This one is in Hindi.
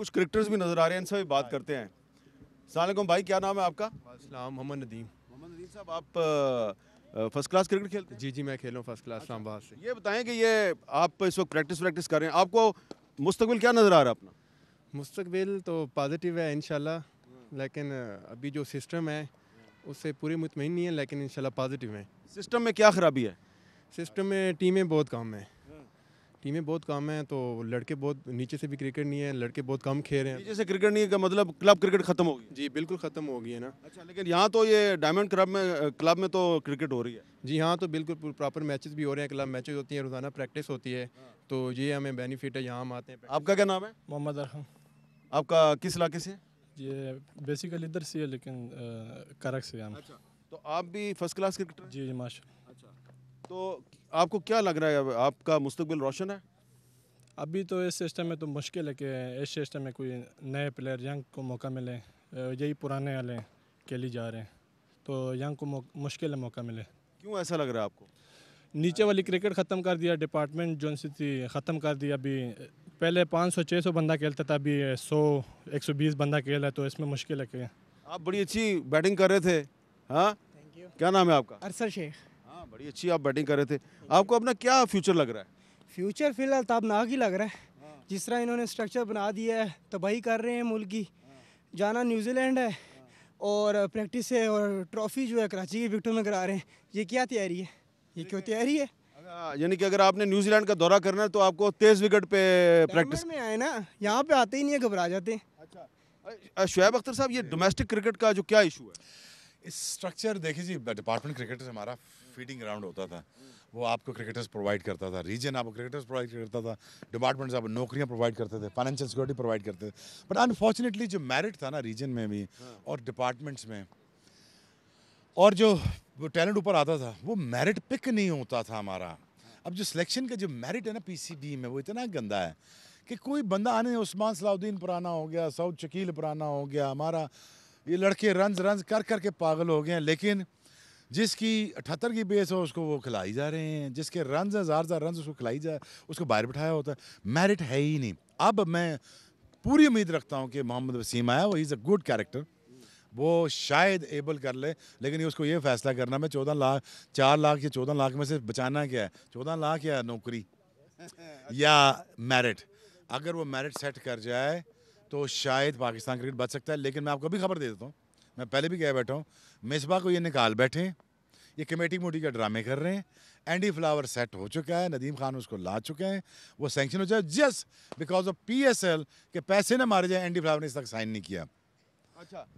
कुछ क्रिकेटर्स भी नज़र आ रहे हैं इनसे भी बात हाँ करते हैं सलामकुम भाई क्या नाम है आपका इस्लाम मोहम्मद नदीम मोहम्मद नदीम साहब आप फर्स्ट क्लास क्रिकेट खेलते हैं जी जी मैं खेल रहा हूँ फर्स्ट क्लास इस्लामाबाद से ये बताएं कि ये आप इस वक्त प्रैक्टिस प्रैक्टिस कर रहे हैं आपको मुस्तबिल क्या नज़र आ रहा है अपना मुस्तबिल तो पॉजिटिव है इन लेकिन अभी जो सिस्टम है उससे पूरी मुतमिन नहीं है लेकिन इन पॉजिटिव है सिस्टम में क्या ख़राबी है सिस्टम में टीमें बहुत कम हैं टीमें बहुत कम हैं तो लड़के बहुत नीचे से भी क्रिकेट नहीं है लड़के बहुत कम खेल रहे हैं नीचे से क्रिकेट नहीं है का मतलब क्लब क्रिकेट खत्म हो गई जी बिल्कुल ख़त्म हो गई है ना अच्छा लेकिन यहाँ तो ये डायमंड क्लब में क्लब में तो क्रिकेट हो रही है जी हाँ तो बिल्कुल प्रॉपर मैचेस भी हो रहे हैं क्लब मैच होती हैं रोज़ाना प्रैक्टिस होती है हाँ। तो ये हमें बेनिफिट है यहाँ हम आते हैं आपका क्या नाम है मोहम्मद अरहम आपका किस इलाके से ये बेसिकली इधर से है लेकिन करक से अच्छा, तो आप भी फर्स्ट क्लास क्रिकेटर जी जी माशा तो आपको क्या लग रहा है आपका मुस्तबिल रोशन है अभी तो इस सिस्टम में तो मुश्किल है कि इस सिस्टम में कोई नए प्लेयर यंग को मौका मिले यही पुराने वाले खेली जा रहे हैं तो यंग को मुश्किल है मौका मिले क्यों ऐसा लग रहा है आपको नीचे वाली क्रिकेट ख़त्म कर दिया डिपार्टमेंट जो थी ख़त्म कर दिया अभी पहले 500 600 बंदा खेलता था अभी 100 120 बंदा खेल है तो इसमें मुश्किल है आप बड़ी अच्छी बैटिंग कर रहे थे हाँ क्या नाम है आपका अरसर शेख बड़ी अच्छी आप बैटिंग कर रहे थे आपको अपना क्या फ्यूचर लग रहा है फ्यूचर फिलहाल ताबनाक ही लग रहा है जिस तरह इन्होंने स्ट्रक्चर बना दिया है तबाही कर रहे हैं मुल्क की जाना न्यूजीलैंड है और प्रैक्टिस है और ट्रॉफी जो है कराची की विक्टों में करा रहे हैं ये क्या तैयारी है ये क्यों तैयारी है हाँ, यानी कि अगर आपने न्यूजीलैंड का दौरा करना है तो आपको तेज विकेट पे प्रैक्टिस में आए ना यहाँ पे आते ही नहीं है घबरा जाते अच्छा शुएब अख्तर साहब ये डोमेस्टिक क्रिकेट का जो क्या इशू है इस स्ट्रक्चर देखिए जी डिपार्टमेंट क्रिकेट हमारा फीडिंग ग्राउंड होता था वो आपको क्रिकेटर्स प्रोवाइड करता था रीजन आपको क्रिकेटर्स प्रोवाइड करता था डिपार्टमेंट्स आप नौकरियां प्रोवाइड करते थे फाइनेंशियल सिक्योरिटी प्रोवाइड करते थे बट अनफॉर्चुनेटली जो मेरिट था ना रीजन में भी और डिपार्टमेंट्स में और जो टैलेंट ऊपर आता था वो मेरिट पिक नहीं होता था हमारा अब जो सिलेक्शन का जो मेरिट है ना पीसीबी में वो इतना गंदा है कि कोई बंदा आने उस्मान सलाउद्दीन पुराना हो गया सऊद शकील पुराना हो गया हमारा ये लड़के रन रन कर करके पागल हो गए हैं लेकिन जिसकी अठहत्तर की बेस हो उसको वो खिलाई जा रहे हैं जिसके रन हज़ार हज़ार रन उसको खिलाई जा उसको बाहर बिठाया होता है मेरिट है ही नहीं अब मैं पूरी उम्मीद रखता हूँ कि मोहम्मद वसीम आया वो इज़ अ गुड कैरेक्टर वो शायद एबल कर ले लेकिन उसको ये फैसला करना मैं चौदह लाख चार लाख या चौदह लाख में से बचाना क्या है चौदह लाख या नौकरी या मेरिट अगर वो मेरिट सेट कर जाए तो शायद पाकिस्तान क्रिकेट बच सकता है लेकिन मैं आपको अभी खबर दे देता हूँ मैं पहले भी कह बैठा हूँ मिसबा को ये निकाल बैठे ये कमेटी मोटी के ड्रामे कर रहे हैं एंडी फ्लावर सेट हो चुका है नदीम खान उसको ला चुके हैं वो सेंक्शन हो जाए जस्ट बिकॉज ऑफ पी के पैसे ना मारे जाए एंडी फ्लावर ने इस तक साइन नहीं किया अच्छा